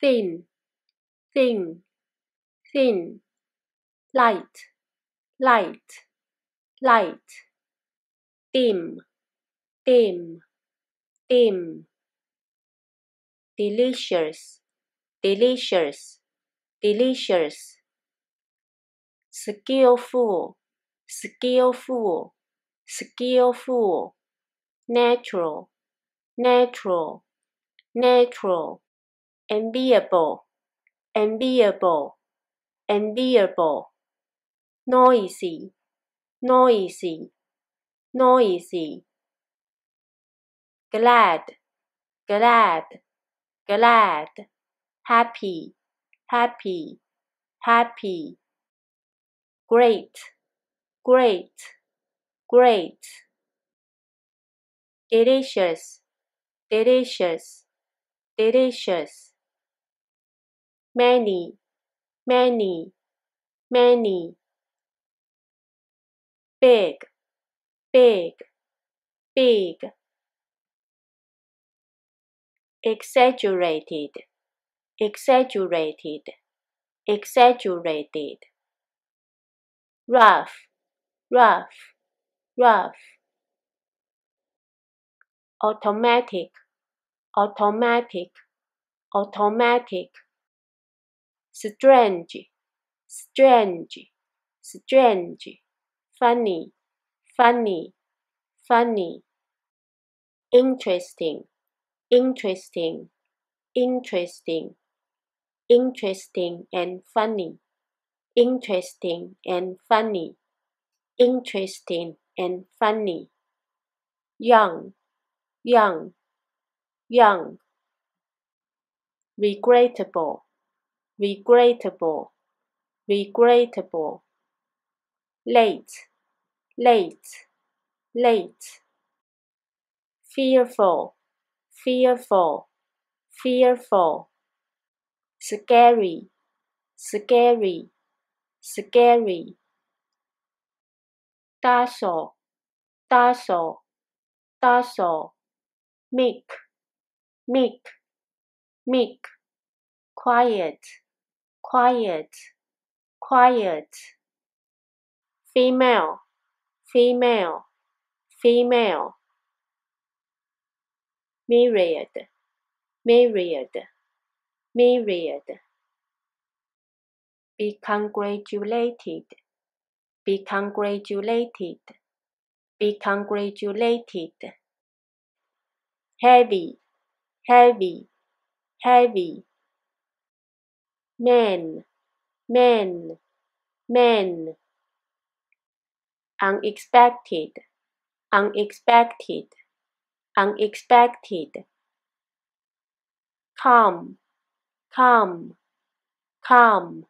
thin, thin, thin, light, light, light, dim, dim, dim, delicious, delicious, delicious, skillful, skillful, skillful, natural, natural, natural enviable, enviable, enviable, noisy, noisy, noisy, glad, glad, glad, happy, happy, happy, great, great, great, delicious, delicious, delicious many, many, many. Big, big, big. Exaggerated, exaggerated, exaggerated. Rough, rough, rough. Automatic, automatic, automatic strange, strange, strange, funny, funny, funny, interesting, interesting, interesting, interesting and funny, interesting and funny, interesting and funny, young, young, young, regrettable regrettable, regrettable, late, late, late, fearful, fearful, fearful, scary, scary, scary, Meek, meek, meek. quiet quiet, quiet. female, female, female. myriad, myriad, myriad. be congratulated, be congratulated, be congratulated. heavy, heavy, heavy men, men, men. Unexpected, unexpected, unexpected. Come, come, come.